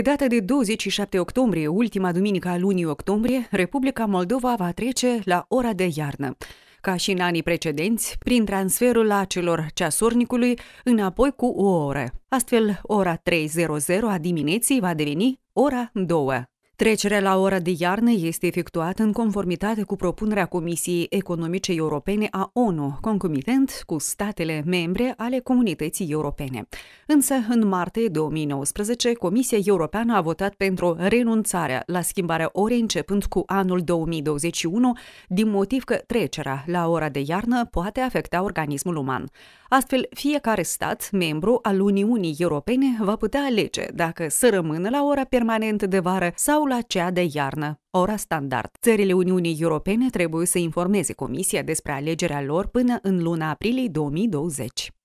Pe data de 27 octombrie, ultima duminică a lunii octombrie, Republica Moldova va trece la ora de iarnă ca și în anii precedenți, prin transferul acelor ceasornicului înapoi cu o oră. Astfel, ora 3.00 a dimineții va deveni ora 2. Trecerea la ora de iarnă este efectuată în conformitate cu propunerea Comisiei Economice Europene a ONU, concomitent cu statele membre ale Comunității Europene. Însă, în martie 2019, Comisia Europeană a votat pentru renunțarea la schimbarea orei începând cu anul 2021, din motiv că trecerea la ora de iarnă poate afecta organismul uman. Astfel, fiecare stat membru al Uniunii Europene va putea alege dacă să rămână la ora permanentă de vară sau la cea de iarnă, ora standard. Țările Uniunii Europene trebuie să informeze Comisia despre alegerea lor până în luna aprilie 2020.